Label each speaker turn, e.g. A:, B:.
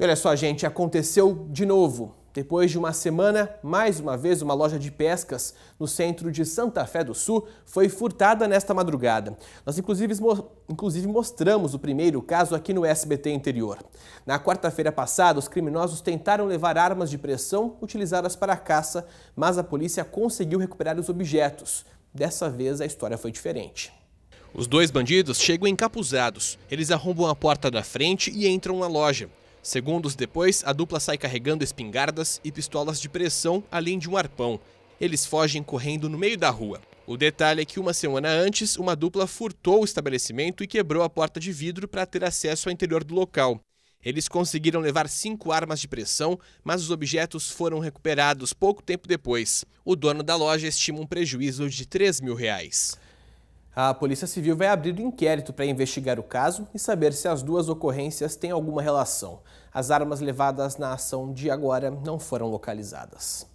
A: E olha só, gente, aconteceu de novo. Depois de uma semana, mais uma vez, uma loja de pescas no centro de Santa Fé do Sul foi furtada nesta madrugada. Nós, inclusive, inclusive mostramos o primeiro caso aqui no SBT Interior. Na quarta-feira passada, os criminosos tentaram levar armas de pressão utilizadas para a caça, mas a polícia conseguiu recuperar os objetos. Dessa vez, a história foi diferente. Os dois bandidos chegam encapuzados. Eles arrombam a porta da frente e entram na loja. Segundos depois, a dupla sai carregando espingardas e pistolas de pressão, além de um arpão. Eles fogem correndo no meio da rua. O detalhe é que uma semana antes, uma dupla furtou o estabelecimento e quebrou a porta de vidro para ter acesso ao interior do local. Eles conseguiram levar cinco armas de pressão, mas os objetos foram recuperados pouco tempo depois. O dono da loja estima um prejuízo de 3 mil reais. A Polícia Civil vai abrir um inquérito para investigar o caso e saber se as duas ocorrências têm alguma relação. As armas levadas na ação de agora não foram localizadas.